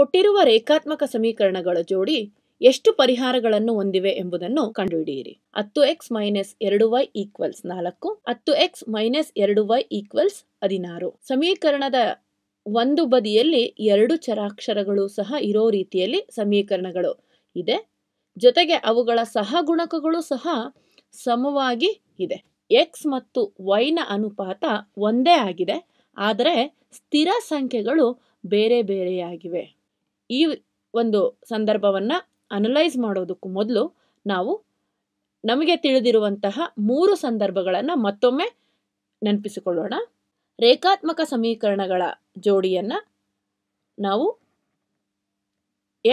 ಕೊಟ್ಟಿರುವ ರೇಖಾತ್ಮಕ ಸಮೀಕರಣಗಳ ಜೋಡಿ ಎಷ್ಟು ಪರಿಹಾರಗಳನ್ನು ಹೊಂದಿವೆ ಎಂಬುದನ್ನು ಕಂಡುಹಿಡಿಯಿರಿ ಹತ್ತು ಎಕ್ಸ್ ಮೈನಸ್ ಎರಡು ವೈ ಈಕ್ವಲ್ಸ್ ನಾಲ್ಕು ಹತ್ತು ಎಕ್ಸ್ ಮೈನಸ್ ಎರಡು ವೈ ಈಕ್ವಲ್ಸ್ ಹದಿನಾರು ಸಮೀಕರಣದ ಒಂದು ಬದಿಯಲ್ಲಿ ಎರಡು ಚರಾಕ್ಷರಗಳು ಸಹ ಇರೋ ರೀತಿಯಲ್ಲಿ ಸಮೀಕರಣಗಳು ಇದೆ ಜೊತೆಗೆ ಅವುಗಳ ಸಹಗುಣಕಗಳು ಸಹ ಸಮವಾಗಿ ಇದೆ ಎಕ್ಸ್ ಮತ್ತು ವೈನ ಅನುಪಾತ ಒಂದೇ ಆಗಿದೆ ಆದರೆ ಸ್ಥಿರ ಸಂಖ್ಯೆಗಳು ಬೇರೆ ಬೇರೆಯಾಗಿವೆ ಈ ಒಂದು ಸಂದರ್ಭವನ್ನು ಅನಲೈಸ್ ಮಾಡೋದಕ್ಕೂ ಮೊದಲು ನಾವು ನಮಗೆ ತಿಳಿದಿರುವಂತಹ ಮೂರು ಸಂದರ್ಭಗಳನ್ನು ಮತ್ತೊಮ್ಮೆ ನೆನಪಿಸಿಕೊಳ್ಳೋಣ ರೇಖಾತ್ಮಕ ಸಮೀಕರಣಗಳ ಜೋಡಿಯನ್ನು ನಾವು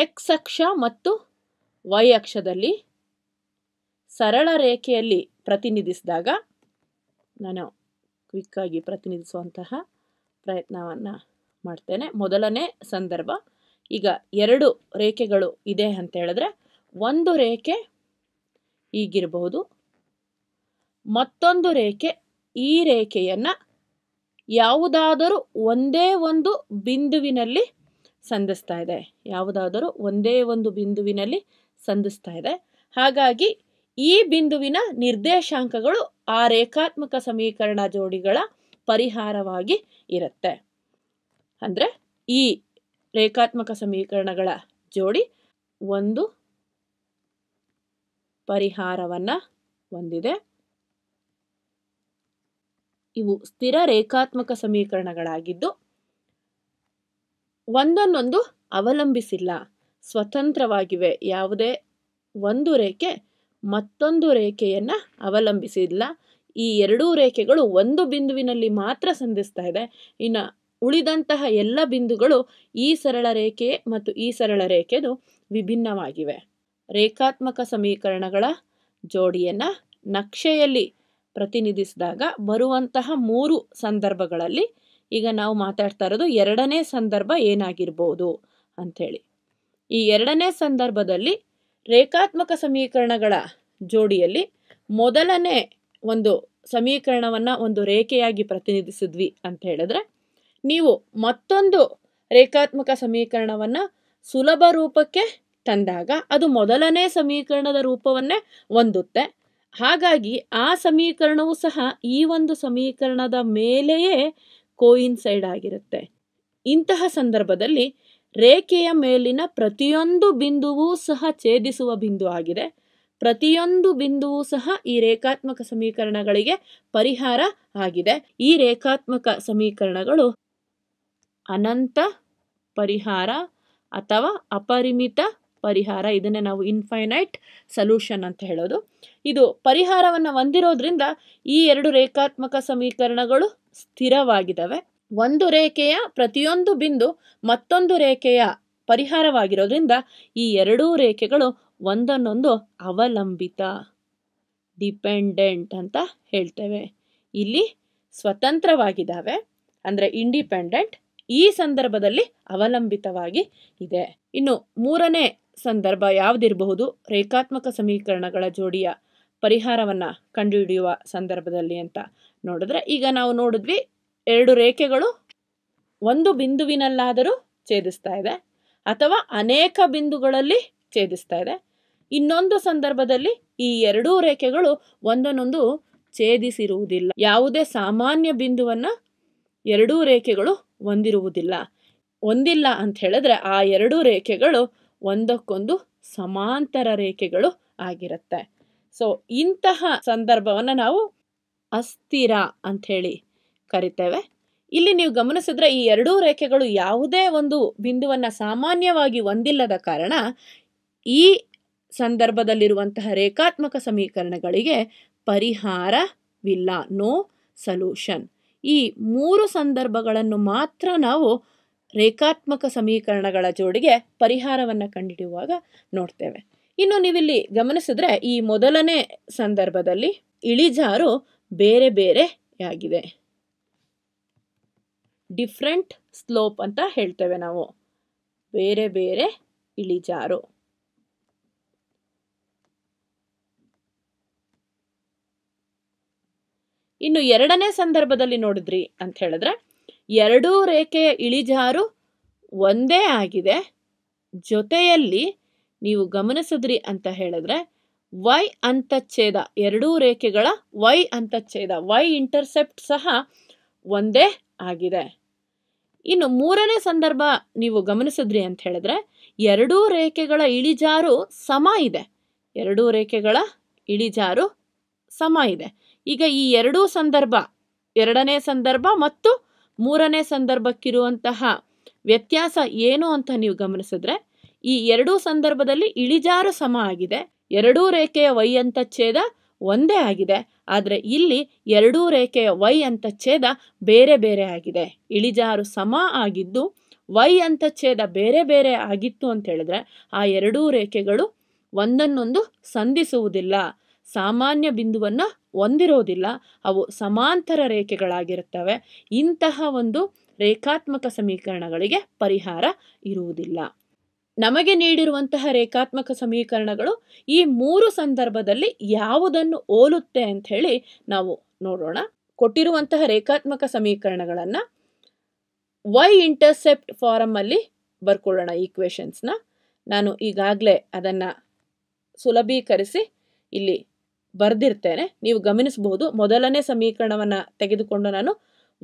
ಎಕ್ಸ್ ಅಕ್ಷ ಮತ್ತು ವೈ ಅಕ್ಷದಲ್ಲಿ ಸರಳ ರೇಖೆಯಲ್ಲಿ ಪ್ರತಿನಿಧಿಸಿದಾಗ ನಾನು ಕ್ವಿಕ್ಕಾಗಿ ಪ್ರತಿನಿಧಿಸುವಂತಹ ಪ್ರಯತ್ನವನ್ನು ಮಾಡ್ತೇನೆ ಮೊದಲನೇ ಸಂದರ್ಭ ಈಗ ಎರಡು ರೇಖೆಗಳು ಇದೆ ಅಂತ ಹೇಳಿದ್ರೆ ಒಂದು ರೇಖೆ ಈಗಿರಬಹುದು ಮತ್ತೊಂದು ರೇಖೆ ಈ ರೇಖೆಯನ್ನು ಯಾವುದಾದರೂ ಒಂದೇ ಒಂದು ಬಿಂದುವಿನಲ್ಲಿ ಸಂಧಿಸ್ತಾ ಇದೆ ಯಾವುದಾದರೂ ಒಂದೇ ಒಂದು ಬಿಂದುವಿನಲ್ಲಿ ಸಂಧಿಸ್ತಾ ಇದೆ ಹಾಗಾಗಿ ಈ ಬಿಂದುವಿನ ನಿರ್ದೇಶಾಂಕಗಳು ಆ ರೇಖಾತ್ಮಕ ಸಮೀಕರಣ ಜೋಡಿಗಳ ಪರಿಹಾರವಾಗಿ ಇರುತ್ತೆ ಅಂದರೆ ಈ ರೇಖಾತ್ಮಕ ಸಮೀಕರಣಗಳ ಜೋಡಿ ಒಂದು ಪರಿಹಾರವನ್ನು ಹೊಂದಿದೆ ಇವು ಸ್ಥಿರ ರೇಖಾತ್ಮಕ ಸಮೀಕರಣಗಳಾಗಿದ್ದು ಒಂದನ್ನೊಂದು ಅವಲಂಬಿಸಿಲ್ಲ ಸ್ವತಂತ್ರವಾಗಿವೆ ಯಾವುದೇ ಒಂದು ರೇಖೆ ಮತ್ತೊಂದು ರೇಖೆಯನ್ನು ಅವಲಂಬಿಸಿಲ್ಲ ಈ ಎರಡೂ ರೇಖೆಗಳು ಒಂದು ಬಿಂದುವಿನಲ್ಲಿ ಮಾತ್ರ ಸಂಧಿಸ್ತಾ ಇದೆ ಇನ್ನು ಉಳಿದಂತಹ ಎಲ್ಲ ಬಿಂದುಗಳು ಈ ಸರಳ ರೇಖೆ ಮತ್ತು ಈ ಸರಳ ರೇಖೆದು ವಿಭಿನ್ನವಾಗಿವೆ ರೇಖಾತ್ಮಕ ಸಮೀಕರಣಗಳ ಜೋಡಿಯನ್ನು ನಕ್ಷೆಯಲ್ಲಿ ಪ್ರತಿನಿಧಿಸಿದಾಗ ಬರುವಂತಹ ಮೂರು ಸಂದರ್ಭಗಳಲ್ಲಿ ಈಗ ನಾವು ಮಾತಾಡ್ತಾ ಇರೋದು ಎರಡನೇ ಸಂದರ್ಭ ಏನಾಗಿರ್ಬೋದು ಅಂಥೇಳಿ ಈ ಎರಡನೇ ಸಂದರ್ಭದಲ್ಲಿ ರೇಖಾತ್ಮಕ ಸಮೀಕರಣಗಳ ಜೋಡಿಯಲ್ಲಿ ಮೊದಲನೇ ಒಂದು ಸಮೀಕರಣವನ್ನು ಒಂದು ರೇಖೆಯಾಗಿ ಪ್ರತಿನಿಧಿಸಿದ್ವಿ ಅಂತ ಹೇಳಿದ್ರೆ ನೀವು ಮತ್ತೊಂದು ರೇಖಾತ್ಮಕ ಸಮೀಕರಣವನ್ನು ಸುಲಭ ರೂಪಕ್ಕೆ ತಂದಾಗ ಅದು ಮೊದಲನೇ ಸಮೀಕರಣದ ರೂಪವನ್ನೇ ಹೊಂದುತ್ತೆ ಹಾಗಾಗಿ ಆ ಸಮೀಕರಣವು ಸಹ ಈ ಒಂದು ಸಮೀಕರಣದ ಮೇಲೆಯೇ ಕೋಯಿನ್ಸೈಡ್ ಆಗಿರುತ್ತೆ ಇಂತಹ ಸಂದರ್ಭದಲ್ಲಿ ರೇಖೆಯ ಮೇಲಿನ ಪ್ರತಿಯೊಂದು ಬಿಂದುವೂ ಸಹ ಛೇದಿಸುವ ಬಿಂದು ಆಗಿದೆ ಪ್ರತಿಯೊಂದು ಬಿಂದುವೂ ಸಹ ಈ ರೇಖಾತ್ಮಕ ಸಮೀಕರಣಗಳಿಗೆ ಪರಿಹಾರ ಆಗಿದೆ ಈ ರೇಖಾತ್ಮಕ ಸಮೀಕರಣಗಳು ಅನಂತ ಪರಿಹಾರ ಅಥವಾ ಅಪರಿಮಿತ ಪರಿಹಾರ ಇದನ್ನೇ ನಾವು ಇನ್ಫೈನೈಟ್ ಸಲ್ಯೂಷನ್ ಅಂತ ಹೇಳೋದು ಇದು ಪರಿಹಾರವನ್ನು ಹೊಂದಿರೋದ್ರಿಂದ ಈ ಎರಡು ರೇಖಾತ್ಮಕ ಸಮೀಕರಣಗಳು ಸ್ಥಿರವಾಗಿದ್ದಾವೆ ಒಂದು ರೇಖೆಯ ಪ್ರತಿಯೊಂದು ಬಿಂದು ಮತ್ತೊಂದು ರೇಖೆಯ ಪರಿಹಾರವಾಗಿರೋದ್ರಿಂದ ಈ ಎರಡೂ ರೇಖೆಗಳು ಒಂದನ್ನೊಂದು ಅವಲಂಬಿತ ಡಿಪೆಂಡೆಂಟ್ ಅಂತ ಹೇಳ್ತೇವೆ ಇಲ್ಲಿ ಸ್ವತಂತ್ರವಾಗಿದ್ದಾವೆ ಅಂದರೆ ಇಂಡಿಪೆಂಡೆಂಟ್ ಈ ಸಂದರ್ಭದಲ್ಲಿ ಅವಲಂಬಿತವಾಗಿ ಇದೆ ಇನ್ನು ಮೂರನೇ ಸಂದರ್ಭ ಯಾವುದಿರಬಹುದು ರೇಖಾತ್ಮಕ ಸಮೀಕರಣಗಳ ಜೋಡಿಯ ಪರಿಹಾರವನ್ನು ಕಂಡುಹಿಡಿಯುವ ಸಂದರ್ಭದಲ್ಲಿ ಅಂತ ನೋಡಿದ್ರೆ ಈಗ ನಾವು ನೋಡಿದ್ವಿ ಎರಡು ರೇಖೆಗಳು ಒಂದು ಬಿಂದುವಿನಲ್ಲಾದರೂ ಛೇದಿಸ್ತಾ ಇದೆ ಅಥವಾ ಅನೇಕ ಬಿಂದುಗಳಲ್ಲಿ ಛೇದಿಸ್ತಾ ಇದೆ ಇನ್ನೊಂದು ಸಂದರ್ಭದಲ್ಲಿ ಈ ಎರಡೂ ರೇಖೆಗಳು ಒಂದನ್ನೊಂದು ಛೇದಿಸಿರುವುದಿಲ್ಲ ಯಾವುದೇ ಸಾಮಾನ್ಯ ಬಿಂದುವನ್ನು ಎರಡೂ ರೇಖೆಗಳು ಒಂದಿರುವುದಿಲ್ಲ ಒಂದಿಲ್ಲ ಅಂತ ಹೇಳಿದ್ರೆ ಆ ಎರಡೂ ರೇಖೆಗಳು ಒಂದಕ್ಕೊಂದು ಸಮಾಂತರ ರೇಖೆಗಳು ಆಗಿರುತ್ತೆ ಸೊ ಇಂತಹ ಸಂದರ್ಭವನ್ನು ನಾವು ಅಸ್ಥಿರ ಅಂಥೇಳಿ ಕರಿತೇವೆ ಇಲ್ಲಿ ನೀವು ಗಮನಿಸಿದ್ರೆ ಈ ಎರಡೂ ರೇಖೆಗಳು ಯಾವುದೇ ಒಂದು ಬಿಂದುವನ್ನು ಸಾಮಾನ್ಯವಾಗಿ ಒಂದಿಲ್ಲದ ಕಾರಣ ಈ ಸಂದರ್ಭದಲ್ಲಿರುವಂತಹ ರೇಖಾತ್ಮಕ ಸಮೀಕರಣಗಳಿಗೆ ಪರಿಹಾರವಿಲ್ಲ ನೋ ಸಲ್ಯೂಷನ್ ಈ ಮೂರು ಸಂದರ್ಭಗಳನ್ನು ಮಾತ್ರ ನಾವು ರೇಖಾತ್ಮಕ ಸಮೀಕರಣಗಳ ಜೋಡಿಗೆ ಪರಿಹಾರವನ್ನು ಕಂಡುಹಿಡಿಯುವಾಗ ನೋಡ್ತೇವೆ ಇನ್ನು ನೀವಿಲ್ಲಿ ಗಮನಿಸಿದ್ರೆ ಈ ಮೊದಲನೇ ಸಂದರ್ಭದಲ್ಲಿ ಇಳಿಜಾರು ಬೇರೆ ಬೇರೆಯಾಗಿದೆ ಡಿಫ್ರೆಂಟ್ ಸ್ಲೋಪ್ ಅಂತ ಹೇಳ್ತೇವೆ ನಾವು ಬೇರೆ ಬೇರೆ ಇಳಿಜಾರು ಇನ್ನು ಎರಡನೇ ಸಂದರ್ಭದಲ್ಲಿ ನೋಡಿದ್ರಿ ಅಂತ ಹೇಳಿದ್ರೆ ಎರಡೂ ರೇಖೆಯ ಇಳಿಜಾರು ಒಂದೇ ಆಗಿದೆ ಜೊತೆಯಲ್ಲಿ ನೀವು ಗಮನಿಸಿದ್ರಿ ಅಂತ ಹೇಳಿದ್ರೆ ವೈ ಅಂತಚ್ಛೇದ ಎರಡೂ ರೇಖೆಗಳ ವೈ ಅಂತಚ್ಛೇದ ವೈ ಇಂಟರ್ಸೆಪ್ಟ್ ಸಹ ಒಂದೇ ಆಗಿದೆ ಇನ್ನು ಮೂರನೇ ಸಂದರ್ಭ ನೀವು ಗಮನಿಸಿದ್ರಿ ಅಂತ ಹೇಳಿದ್ರೆ ಎರಡೂ ರೇಖೆಗಳ ಇಳಿಜಾರು ಸಮ ಇದೆ ಎರಡೂ ರೇಖೆಗಳ ಇಳಿಜಾರು ಸಮ ಇದೆ ಈಗ ಈ ಎರಡೂ ಸಂದರ್ಭ ಎರಡನೇ ಸಂದರ್ಭ ಮತ್ತು ಮೂರನೇ ಸಂದರ್ಭಕ್ಕಿರುವಂತಹ ವ್ಯತ್ಯಾಸ ಏನು ಅಂತ ನೀವು ಗಮನಿಸಿದ್ರೆ ಈ ಎರಡೂ ಸಂದರ್ಭದಲ್ಲಿ ಇಳಿಜಾರು ಸಮ ಆಗಿದೆ ಎರಡೂ ರೇಖೆಯ ವೈ ಛೇದ ಒಂದೇ ಆಗಿದೆ ಆದರೆ ಇಲ್ಲಿ ಎರಡೂ ರೇಖೆಯ ವೈ ಛೇದ ಬೇರೆ ಬೇರೆ ಆಗಿದೆ ಇಳಿಜಾರು ಸಮ ಆಗಿದ್ದು ವೈ ಛೇದ ಬೇರೆ ಬೇರೆ ಆಗಿತ್ತು ಅಂತ ಹೇಳಿದ್ರೆ ಆ ಎರಡೂ ರೇಖೆಗಳು ಒಂದನ್ನೊಂದು ಸಂಧಿಸುವುದಿಲ್ಲ ಸಾಮಾನ್ಯ ಬಿಂದುವನ್ನು ಹೊಂದಿರೋದಿಲ್ಲ ಅವು ಸಮಾಂತರ ರೇಖೆಗಳಾಗಿರುತ್ತವೆ ಇಂತಹ ಒಂದು ರೇಖಾತ್ಮಕ ಸಮೀಕರಣಗಳಿಗೆ ಪರಿಹಾರ ಇರುವುದಿಲ್ಲ ನಮಗೆ ನೀಡಿರುವಂತಹ ರೇಖಾತ್ಮಕ ಸಮೀಕರಣಗಳು ಈ ಮೂರು ಸಂದರ್ಭದಲ್ಲಿ ಯಾವುದನ್ನು ಹೋಲುತ್ತೆ ಅಂತ ಹೇಳಿ ನಾವು ನೋಡೋಣ ಕೊಟ್ಟಿರುವಂತಹ ರೇಖಾತ್ಮಕ ಸಮೀಕರಣಗಳನ್ನು ವೈ ಇಂಟರ್ಸೆಪ್ಟ್ ಅಲ್ಲಿ ಬರ್ಕೊಳ್ಳೋಣ ಈಕ್ವೇಷನ್ಸ್ನ ನಾನು ಈಗಾಗಲೇ ಅದನ್ನು ಸುಲಭೀಕರಿಸಿ ಇಲ್ಲಿ ಬರೆದಿರ್ತೇನೆ ನೀವು ಗಮನಿಸಬಹುದು ಮೊದಲನೇ ಸಮೀಕರಣವನ್ನು ತೆಗೆದುಕೊಂಡು ನಾನು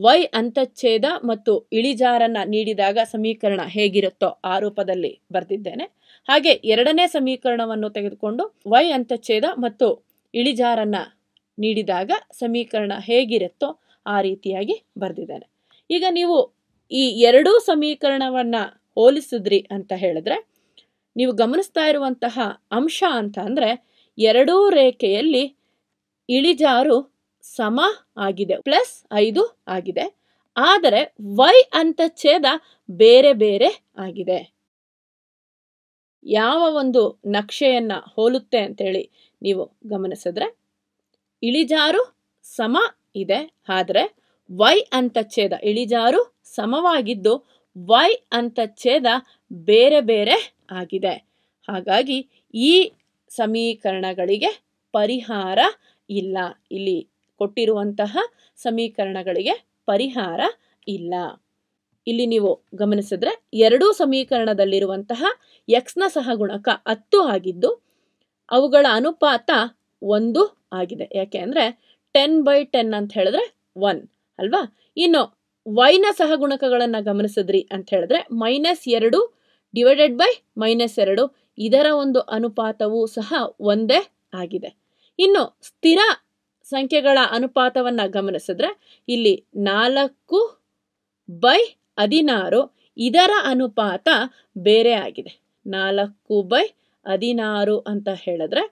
ವೈ ಅಂತಚ್ಛೇದ ಮತ್ತು ಇಳಿಜಾರನ್ನು ನೀಡಿದಾಗ ಸಮೀಕರಣ ಹೇಗಿರುತ್ತೋ ಆ ರೂಪದಲ್ಲಿ ಬರೆದಿದ್ದೇನೆ ಹಾಗೆ ಎರಡನೇ ಸಮೀಕರಣವನ್ನು ತೆಗೆದುಕೊಂಡು ವೈ ಅಂತಚ್ಛೇದ ಮತ್ತು ಇಳಿಜಾರನ್ನು ನೀಡಿದಾಗ ಸಮೀಕರಣ ಹೇಗಿರುತ್ತೋ ಆ ರೀತಿಯಾಗಿ ಬರ್ದಿದ್ದೇನೆ ಈಗ ನೀವು ಈ ಎರಡೂ ಸಮೀಕರಣವನ್ನು ಹೋಲಿಸಿದ್ರಿ ಅಂತ ಹೇಳಿದ್ರೆ ನೀವು ಗಮನಿಸ್ತಾ ಇರುವಂತಹ ಅಂಶ ಅಂತ ಅಂದರೆ ಎರಡೂ ರೇಖೆಯಲ್ಲಿ ಇಳಿಜಾರು ಸಮ ಆಗಿದೆ ಪ್ಲಸ್ ಐದು ಆಗಿದೆ ಆದರೆ ವೈ ಛೇದ ಬೇರೆ ಬೇರೆ ಆಗಿದೆ ಯಾವ ಒಂದು ನಕ್ಷೆಯನ್ನು ಹೋಲುತ್ತೆ ಅಂತೇಳಿ ನೀವು ಗಮನಿಸಿದ್ರೆ ಇಳಿಜಾರು ಸಮ ಇದೆ ಆದರೆ ವೈ ಛೇದ ಇಳಿಜಾರು ಸಮವಾಗಿದ್ದು ವೈ ಛೇದ ಬೇರೆ ಬೇರೆ ಆಗಿದೆ ಹಾಗಾಗಿ ಈ ಸಮೀಕರಣಗಳಿಗೆ ಪರಿಹಾರ ಇಲ್ಲ ಇಲ್ಲಿ ಕೊಟ್ಟಿರುವಂತಹ ಸಮೀಕರಣಗಳಿಗೆ ಪರಿಹಾರ ಇಲ್ಲ ಇಲ್ಲಿ ನೀವು ಗಮನಿಸಿದ್ರೆ ಎರಡೂ ಸಮೀಕರಣದಲ್ಲಿರುವಂತಹ ಎಕ್ಸ್ನ ಸಹಗುಣಕ ಹತ್ತು ಆಗಿದ್ದು ಅವುಗಳ ಅನುಪಾತ ಒಂದು ಆಗಿದೆ ಯಾಕೆ ಅಂದರೆ ಟೆನ್ ಬೈ ಟೆನ್ ಅಂತ ಹೇಳಿದ್ರೆ ಒನ್ ಅಲ್ವಾ ಇನ್ನು ವೈನ ಸಹಗುಣಕಗಳನ್ನು ಗಮನಿಸಿದ್ರಿ ಅಂತ ಹೇಳಿದ್ರೆ ಮೈನಸ್ ಎರಡು ಡಿವೈಡೆಡ್ ಬೈ ಮೈನಸ್ ಎರಡು ಇದರ ಒಂದು ಅನುಪಾತವು ಸಹ ಒಂದೇ ಆಗಿದೆ ಇನ್ನು ಸ್ಥಿರ ಸಂಖ್ಯೆಗಳ ಅನುಪಾತವನ್ನು ಗಮನಿಸಿದ್ರೆ ಇಲ್ಲಿ ನಾಲ್ಕು ಬೈ ಹದಿನಾರು ಇದರ ಅನುಪಾತ ಬೇರೆ ಆಗಿದೆ ನಾಲ್ಕು ಬೈ ಹದಿನಾರು ಅಂತ ಹೇಳಿದ್ರೆ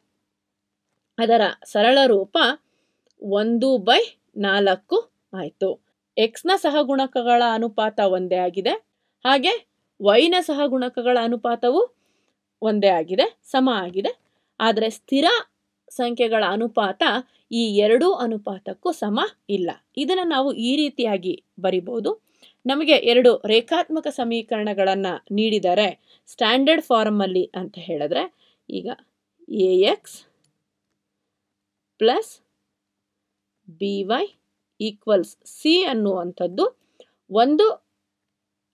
ಅದರ ಸರಳ ರೂಪ ಒಂದು ಬೈ ನಾಲ್ಕು ಆಯಿತು ಎಕ್ಸ್ನ ಸಹಗುಣಕಗಳ ಅನುಪಾತ ಒಂದೇ ಆಗಿದೆ ಹಾಗೆ ವೈನ ಸಹಗುಣಕಗಳ ಅನುಪಾತವು ಒಂದೇ ಆಗಿದೆ ಸಮ ಆಗಿದೆ ಆದರೆ ಸ್ಥಿರ ಸಂಖ್ಯೆಗಳ ಅನುಪಾತ ಈ ಎರಡೂ ಅನುಪಾತಕ್ಕೂ ಸಮ ಇಲ್ಲ ಇದನ್ನು ನಾವು ಈ ರೀತಿಯಾಗಿ ಬರಿಬೋದು ನಮಗೆ ಎರಡು ರೇಖಾತ್ಮಕ ಸಮೀಕರಣಗಳನ್ನು ನೀಡಿದರೆ ಸ್ಟ್ಯಾಂಡರ್ಡ್ ಫಾರ್ಮಲ್ಲಿ ಅಂತ ಹೇಳಿದ್ರೆ ಈಗ a x plus b y equals c ಅನ್ನುವಂಥದ್ದು ಒಂದು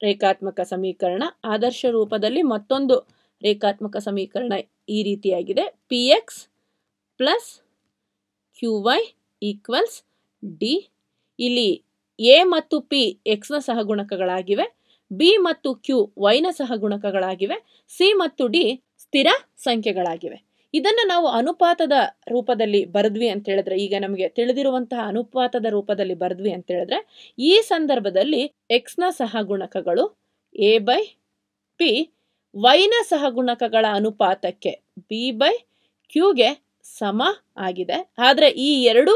ರೇಖಾತ್ಮಕ ಸಮೀಕರಣ ಆದರ್ಶ ರೂಪದಲ್ಲಿ ಮತ್ತೊಂದು ರೇಖಾತ್ಮಕ ಸಮೀಕರಣ ಈ ರೀತಿಯಾಗಿದೆ p x plus q y equals d ಇಲ್ಲಿ ಎ ಮತ್ತು ಪಿ ಎಕ್ಸ್ನ ಸಹಗುಣಕಗಳಾಗಿವೆ ಬಿ ಮತ್ತು ಕ್ಯೂ ವೈನ ಸಹಗುಣಕಗಳಾಗಿವೆ ಸಿ ಮತ್ತು ಡಿ ಸ್ಥಿರ ಸಂಖ್ಯೆಗಳಾಗಿವೆ ಇದನ್ನು ನಾವು ಅನುಪಾತದ ರೂಪದಲ್ಲಿ ಬರೆದ್ವಿ ಅಂತ ಹೇಳಿದ್ರೆ ಈಗ ನಮಗೆ ತಿಳಿದಿರುವಂತಹ ಅನುಪಾತದ ರೂಪದಲ್ಲಿ ಬರೆದ್ವಿ ಅಂತ ಹೇಳಿದ್ರೆ ಈ ಸಂದರ್ಭದಲ್ಲಿ ಎಕ್ಸ್ನ ಸಹಗುಣಕಗಳು ಎ ಬೈ ಪಿ ವೈನ ಸಹಗುಣಕಗಳ ಅನುಪಾತಕ್ಕೆ ಬಿ ಬೈ ಕ್ಯೂಗೆ ಸಮ ಆಗಿದೆ ಆದರೆ ಈ ಎರಡು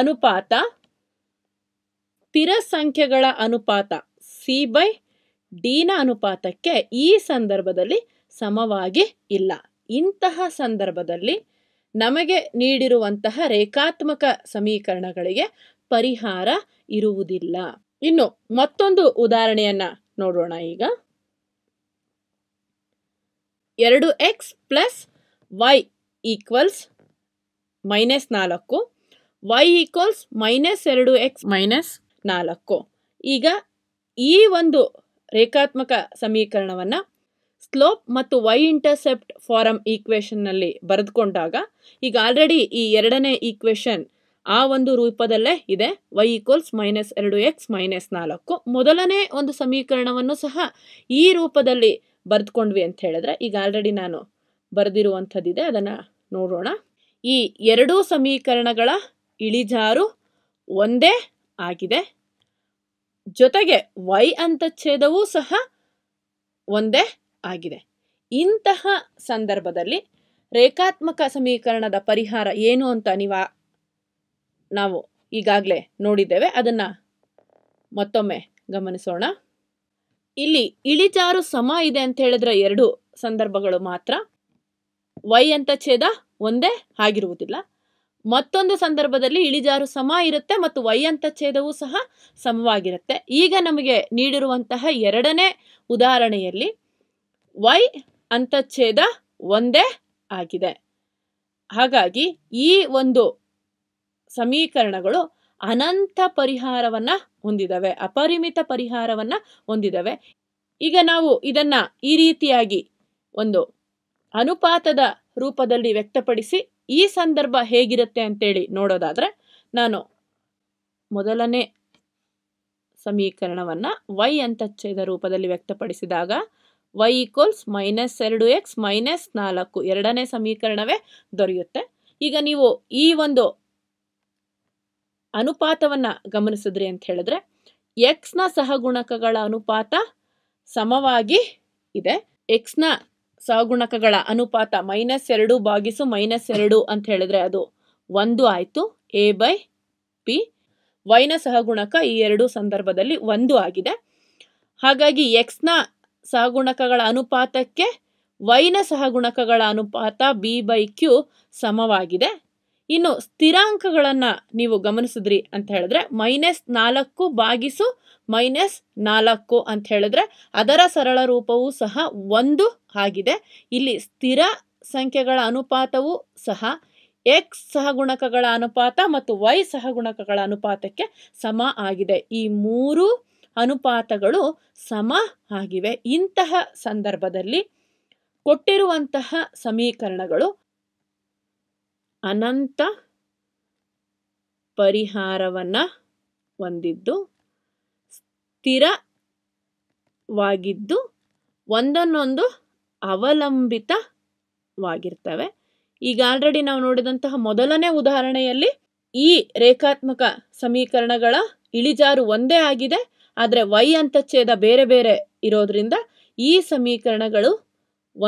ಅನುಪಾತ ಸ್ಥಿರ ಸಂಖ್ಯೆಗಳ ಅನುಪಾತ ಸಿ ಬೈ ನ ಅನುಪಾತಕ್ಕೆ ಈ ಸಂದರ್ಭದಲ್ಲಿ ಸಮವಾಗಿ ಇಲ್ಲ ಇಂತಹ ಸಂದರ್ಭದಲ್ಲಿ ನಮಗೆ ನೀಡಿರುವಂತಹ ರೇಖಾತ್ಮಕ ಸಮೀಕರಣಗಳಿಗೆ ಪರಿಹಾರ ಇರುವುದಿಲ್ಲ ಇನ್ನು ಮತ್ತೊಂದು ಉದಾಹರಣೆಯನ್ನ ನೋಡೋಣ ಈಗ ಎರಡು x plus y equals minus ನಾಲ್ಕು ವೈ ಈಕ್ವಲ್ಸ್ ಮೈನಸ್ ಎರಡು ಎಕ್ಸ್ ಮೈನಸ್ ನಾಲ್ಕು ಈಗ ಈ ಒಂದು ರೇಖಾತ್ಮಕ ಸಮೀಕರಣವನ್ನು ಸ್ಲೋಪ್ ಮತ್ತು ವೈ ಇಂಟರ್ಸೆಪ್ಟ್ ಫಾರಮ್ ಈಕ್ವೇಷನ್ನಲ್ಲಿ ಬರೆದುಕೊಂಡಾಗ ಈಗ ಆಲ್ರೆಡಿ ಈ ಎರಡನೇ ಈಕ್ವೇಷನ್ ಆ ಒಂದು ರೂಪದಲ್ಲೇ ಇದೆ ವೈ ಈಕ್ವಲ್ಸ್ ಮೈನಸ್ ಎರಡು ಎಕ್ಸ್ ಮೈನಸ್ ನಾಲ್ಕು ಮೊದಲನೇ ಒಂದು ಸಮೀಕರಣವನ್ನು ಸಹ ಈ ರೂಪದಲ್ಲಿ ಬರೆದ್ಕೊಂಡ್ವಿ ಅಂತ ಹೇಳಿದ್ರೆ ಈಗ ಆಲ್ರೆಡಿ ನಾನು ಬರೆದಿರುವಂಥದ್ದಿದೆ ಅದನ್ನು ನೋಡೋಣ ಈ ಎರಡೂ ಸಮೀಕರಣಗಳ ಇಳಿಜಾರು ಒಂದೇ ಆಗಿದೆ ಜೊತೆಗೆ ವೈ ಛೇದವೂ ಸಹ ಒಂದೇ ಆಗಿದೆ ಇಂತಹ ಸಂದರ್ಭದಲ್ಲಿ ರೇಖಾತ್ಮಕ ಸಮೀಕರಣದ ಪರಿಹಾರ ಏನು ಅಂತ ನೀವ ನಾವು ಈಗಾಗಲೇ ನೋಡಿದ್ದೇವೆ ಅದನ್ನು ಮತ್ತೊಮ್ಮೆ ಗಮನಿಸೋಣ ಇಲ್ಲಿ ಇಳಿಜಾರು ಸಮ ಇದೆ ಅಂತ ಹೇಳಿದ್ರೆ ಎರಡು ಸಂದರ್ಭಗಳು ಮಾತ್ರ ವೈ ಅಂತ ಛೇದ ಒಂದೇ ಆಗಿರುವುದಿಲ್ಲ ಮತ್ತೊಂದು ಸಂದರ್ಭದಲ್ಲಿ ಇಳಿಜಾರು ಸಮ ಇರುತ್ತೆ ಮತ್ತು ವೈ ಅಂತ ಛೇದವೂ ಸಹ ಸಮವಾಗಿರುತ್ತೆ ಈಗ ನಮಗೆ ನೀಡಿರುವಂತಹ ಎರಡನೇ ಉದಾಹರಣೆಯಲ್ಲಿ ವೈ ಅಂತ ಛೇದ ಒಂದೇ ಆಗಿದೆ ಹಾಗಾಗಿ ಈ ಒಂದು ಸಮೀಕರಣಗಳು ಅನಂತ ಪರಿಹಾರವನ್ನು ಹೊಂದಿದವೆ ಅಪರಿಮಿತ ಪರಿಹಾರವನ್ನ ಹೊಂದಿದವೆ ಈಗ ನಾವು ಇದನ್ನ ಈ ರೀತಿಯಾಗಿ ಒಂದು ಅನುಪಾತದ ರೂಪದಲ್ಲಿ ವ್ಯಕ್ತಪಡಿಸಿ ಈ ಸಂದರ್ಭ ಹೇಗಿರುತ್ತೆ ಅಂತೇಳಿ ನೋಡೋದಾದ್ರೆ ನಾನು ಮೊದಲನೇ ಸಮೀಕರಣವನ್ನ ವೈ ಅಂತಚ್ಛೇದ ರೂಪದಲ್ಲಿ ವ್ಯಕ್ತಪಡಿಸಿದಾಗ ವೈ ಈಕ್ವಲ್ಸ್ ಮೈನಸ್ ಎರಡು ಎಕ್ಸ್ ಮೈನಸ್ ನಾಲ್ಕು ಎರಡನೇ ಸಮೀಕರಣವೇ ದೊರೆಯುತ್ತೆ ಈಗ ನೀವು ಈ ಒಂದು ಅನುಪಾತವನ್ನು ಗಮನಿಸಿದ್ರಿ ಅಂತ ಹೇಳಿದ್ರೆ ನ ಸಹಗುಣಕಗಳ ಅನುಪಾತ ಸಮವಾಗಿ ಇದೆ ನ ಸಹಗುಣಕಗಳ ಅನುಪಾತ ಮೈನಸ್ ಎರಡು ಬಾಗಿಸು ಮೈನಸ್ ಎರಡು ಅಂತ ಹೇಳಿದ್ರೆ ಅದು ಒಂದು ಆಯಿತು ಎ ಬೈ ಪಿ ವೈನ ಸಹಗುಣಕ ಈ ಎರಡು ಸಂದರ್ಭದಲ್ಲಿ ಒಂದು ಆಗಿದೆ ಹಾಗಾಗಿ ನ ಸಹಗುಣಕಗಳ ಅನುಪಾತಕ್ಕೆ ವೈನ ಸಹಗುಣಕಗಳ ಅನುಪಾತ ಬಿ ಬೈ ಕ್ಯೂ ಸಮವಾಗಿದೆ ಇನ್ನು ಸ್ಥಿರಾಂಕಗಳನ್ನು ನೀವು ಗಮನಿಸಿದ್ರಿ ಅಂತ ಹೇಳಿದ್ರೆ ಮೈನಸ್ ನಾಲ್ಕು ಬಾಗಿಸು ಮೈನಸ್ ನಾಲ್ಕು ಅಂತ ಹೇಳಿದ್ರೆ ಅದರ ಸರಳ ರೂಪವೂ ಸಹ ಒಂದು ಆಗಿದೆ ಇಲ್ಲಿ ಸ್ಥಿರ ಸಂಖ್ಯೆಗಳ ಅನುಪಾತವೂ ಸಹ ಎಕ್ಸ್ ಸಹಗುಣಕಗಳ ಅನುಪಾತ ಮತ್ತು ವೈ ಸಹಗುಣಕಗಳ ಅನುಪಾತಕ್ಕೆ ಸಮ ಆಗಿದೆ ಈ ಮೂರು ಅನುಪಾತಗಳು ಸಮ ಆಗಿವೆ ಇಂತಹ ಸಂದರ್ಭದಲ್ಲಿ ಕೊಟ್ಟಿರುವಂತಹ ಸಮೀಕರಣಗಳು ಅನಂತ ಪರಿಹಾರವನ್ನು ಹೊಂದಿದ್ದು ಸ್ಥಿರವಾಗಿದ್ದು ಒಂದನ್ನೊಂದು ಅವಲಂಬಿತವಾಗಿರ್ತವೆ ಈಗ ಆಲ್ರೆಡಿ ನಾವು ನೋಡಿದಂತಹ ಮೊದಲನೇ ಉದಾಹರಣೆಯಲ್ಲಿ ಈ ರೇಖಾತ್ಮಕ ಸಮೀಕರಣಗಳ ಇಳಿಜಾರು ಒಂದೇ ಆಗಿದೆ ಆದರೆ ವೈ ಛೇದ ಬೇರೆ ಬೇರೆ ಇರೋದ್ರಿಂದ ಈ ಸಮೀಕರಣಗಳು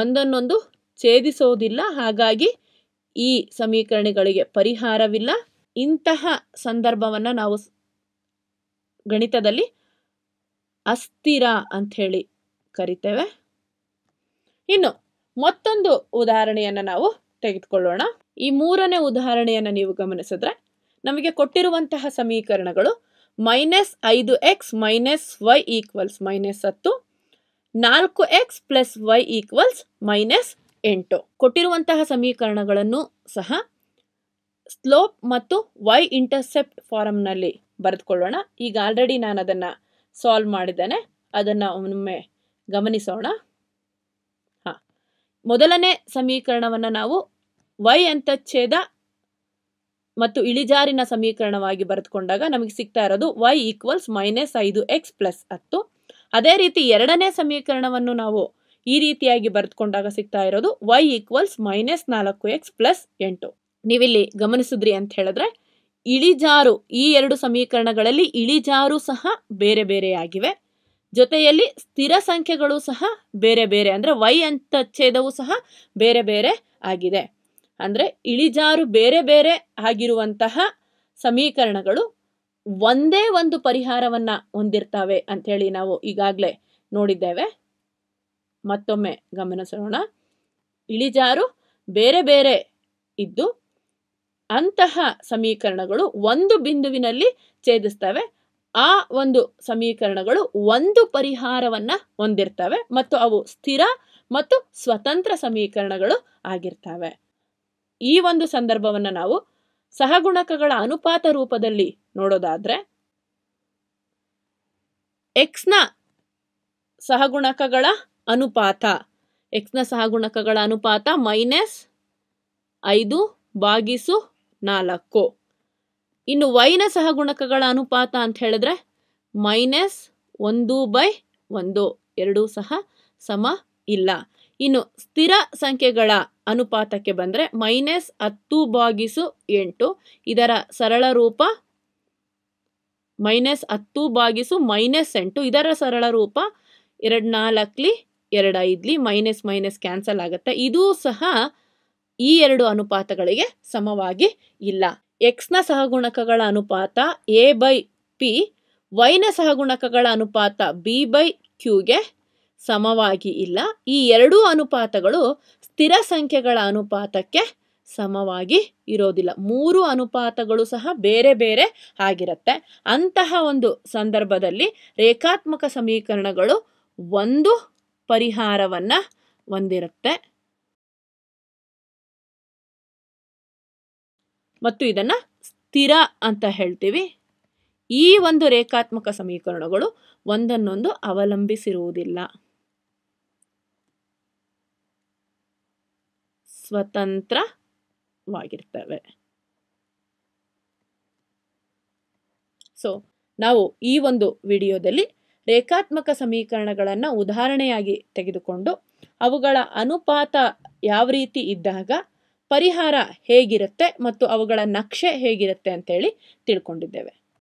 ಒಂದನ್ನೊಂದು ಛೇದಿಸೋದಿಲ್ಲ ಹಾಗಾಗಿ ಈ ಸಮೀಕರಣಗಳಿಗೆ ಪರಿಹಾರವಿಲ್ಲ ಇಂತಹ ಸಂದರ್ಭವನ್ನು ನಾವು ಗಣಿತದಲ್ಲಿ ಅಸ್ಥಿರ ಹೇಳಿ ಕರಿತೇವೆ ಇನ್ನು ಮತ್ತೊಂದು ಉದಾಹರಣೆಯನ್ನು ನಾವು ತೆಗೆದುಕೊಳ್ಳೋಣ ಈ ಮೂರನೇ ಉದಾಹರಣೆಯನ್ನು ನೀವು ಗಮನಿಸಿದ್ರೆ ನಮಗೆ ಕೊಟ್ಟಿರುವಂತಹ ಸಮೀಕರಣಗಳು ಮೈನಸ್ ಐದು x minus y equals minus ಹತ್ತು ನಾಲ್ಕು x plus y equals minus ಎಂಟು ಕೊಟ್ಟಿರುವಂತಹ ಸಮೀಕರಣಗಳನ್ನು ಸಹ ಸ್ಲೋಪ್ ಮತ್ತು ವೈ ಇಂಟರ್ಸೆಪ್ಟ್ ಫಾರಮ್ನಲ್ಲಿ ಬರೆದುಕೊಳ್ಳೋಣ ಈಗ ಆಲ್ರೆಡಿ ನಾನು ಅದನ್ನು ಸಾಲ್ವ್ ಮಾಡಿದ್ದೇನೆ ಅದನ್ನು ಒಮ್ಮೆ ಗಮನಿಸೋಣ ಹಾಂ ಮೊದಲನೇ ಸಮೀಕರಣವನ್ನು ನಾವು ವೈ ಅಂತಚ್ಛೇದ ಮತ್ತು ಇಳಿಜಾರಿನ ಸಮೀಕರಣವಾಗಿ ಬರೆದುಕೊಂಡಾಗ ನಮಗೆ ಸಿಗ್ತಾ ಇರೋದು ವೈ ಈಕ್ವಲ್ಸ್ ಮೈನಸ್ ಐದು ಎಕ್ಸ್ ಪ್ಲಸ್ ಹತ್ತು ಅದೇ ರೀತಿ ಎರಡನೇ ಸಮೀಕರಣವನ್ನು ನಾವು ಈ ರೀತಿಯಾಗಿ ಬರೆದುಕೊಂಡಾಗ ಸಿಗ್ತಾ ಇರೋದು ವೈ ಈಕ್ವಲ್ಸ್ ಮೈನಸ್ ನಾಲ್ಕು ಎಕ್ಸ್ ಪ್ಲಸ್ ಎಂಟು ನೀವಿಲ್ಲಿ ಗಮನಿಸಿದ್ರಿ ಅಂತ ಹೇಳಿದ್ರೆ ಇಳಿಜಾರು ಈ ಎರಡು ಸಮೀಕರಣಗಳಲ್ಲಿ ಇಳಿಜಾರು ಸಹ ಬೇರೆ ಬೇರೆಯಾಗಿವೆ ಜೊತೆಯಲ್ಲಿ ಸ್ಥಿರ ಸಂಖ್ಯೆಗಳು ಸಹ ಬೇರೆ ಬೇರೆ ಅಂದರೆ ವೈ ಅಂತ ಛೇದವು ಸಹ ಬೇರೆ ಬೇರೆ ಆಗಿದೆ ಅಂದರೆ ಇಳಿಜಾರು ಬೇರೆ ಬೇರೆ ಆಗಿರುವಂತಹ ಸಮೀಕರಣಗಳು ಒಂದೇ ಒಂದು ಪರಿಹಾರವನ್ನು ಅಂತ ಹೇಳಿ ನಾವು ಈಗಾಗಲೇ ನೋಡಿದ್ದೇವೆ ಮತ್ತೊಮ್ಮೆ ಗಮನಿಸೋಣ ಇಳಿಜಾರು ಬೇರೆ ಬೇರೆ ಇದ್ದು ಅಂತಹ ಸಮೀಕರಣಗಳು ಒಂದು ಬಿಂದುವಿನಲ್ಲಿ ಛೇದಿಸ್ತವೆ ಆ ಒಂದು ಸಮೀಕರಣಗಳು ಒಂದು ಪರಿಹಾರವನ್ನ ಹೊಂದಿರ್ತವೆ ಮತ್ತು ಅವು ಸ್ಥಿರ ಮತ್ತು ಸ್ವತಂತ್ರ ಸಮೀಕರಣಗಳು ಆಗಿರ್ತವೆ ಈ ಒಂದು ಸಂದರ್ಭವನ್ನ ನಾವು ಸಹಗುಣಕಗಳ ಅನುಪಾತ ರೂಪದಲ್ಲಿ ನೋಡೋದಾದ್ರೆ ಎಕ್ಸ್ನ ಸಹಗುಣಕಗಳ ಅನುಪಾತ ಎಕ್ಸ್ನ ಸಹಗುಣಕಗಳ ಅನುಪಾತ ಮೈನಸ್ ಐದು ಬಾಗಿಸು ನಾಲ್ಕು ಇನ್ನು ವೈನ ಸಹಗುಣಕಗಳ ಅನುಪಾತ ಅಂತ ಹೇಳಿದ್ರೆ ಮೈನಸ್ ಒಂದು ಬೈ ಒಂದು ಎರಡೂ ಸಹ ಸಮ ಇಲ್ಲ ಇನ್ನು ಸ್ಥಿರ ಸಂಖ್ಯೆಗಳ ಅನುಪಾತಕ್ಕೆ ಬಂದರೆ ಮೈನಸ್ ಹತ್ತು ಬಾಗಿಸು ಎಂಟು ಇದರ ಸರಳ ರೂಪ ಮೈನಸ್ ಹತ್ತು ಬಾಗಿಸು ಮೈನಸ್ ಎಂಟು ಇದರ ಸರಳ ರೂಪ ಎರಡು ನಾಲ್ಕಲಿ ಎರಡ ಇದ್ಲಿ ಮೈನಸ್ ಮೈನಸ್ ಕ್ಯಾನ್ಸಲ್ ಆಗುತ್ತೆ ಇದೂ ಸಹ ಈ ಎರಡು ಅನುಪಾತಗಳಿಗೆ ಸಮವಾಗಿ ಇಲ್ಲ ಎಕ್ಸ್ನ ಸಹಗುಣಕಗಳ ಅನುಪಾತ ಎ ಬೈ ಪಿ ವೈನ ಸಹಗುಣಕಗಳ ಅನುಪಾತ ಬಿ ಬೈ ಕ್ಯೂಗೆ ಸಮವಾಗಿ ಇಲ್ಲ ಈ ಎರಡೂ ಅನುಪಾತಗಳು ಸ್ಥಿರ ಸಂಖ್ಯೆಗಳ ಅನುಪಾತಕ್ಕೆ ಸಮವಾಗಿ ಇರೋದಿಲ್ಲ ಮೂರು ಅನುಪಾತಗಳು ಸಹ ಬೇರೆ ಬೇರೆ ಆಗಿರುತ್ತೆ ಅಂತಹ ಒಂದು ಸಂದರ್ಭದಲ್ಲಿ ರೇಖಾತ್ಮಕ ಸಮೀಕರಣಗಳು ಒಂದು ಪರಿಹಾರವನ್ನ ಹೊಂದಿರುತ್ತೆ ಮತ್ತು ಇದನ್ನ ಸ್ಥಿರ ಅಂತ ಹೇಳ್ತೀವಿ ಈ ಒಂದು ರೇಖಾತ್ಮಕ ಸಮೀಕರಣಗಳು ಒಂದನ್ನೊಂದು ಅವಲಂಬಿಸಿರುವುದಿಲ್ಲ ಸ್ವತಂತ್ರವಾಗಿರ್ತವೆ ಸೊ ನಾವು ಈ ಒಂದು ವಿಡಿಯೋದಲ್ಲಿ ರೇಖಾತ್ಮಕ ಸಮೀಕರಣಗಳನ್ನು ಉದಾಹರಣೆಯಾಗಿ ತೆಗೆದುಕೊಂಡು ಅವುಗಳ ಅನುಪಾತ ಯಾವ ರೀತಿ ಇದ್ದಾಗ ಪರಿಹಾರ ಹೇಗಿರುತ್ತೆ ಮತ್ತು ಅವುಗಳ ನಕ್ಷೆ ಹೇಗಿರುತ್ತೆ ಅಂತೇಳಿ ತಿಳ್ಕೊಂಡಿದ್ದೇವೆ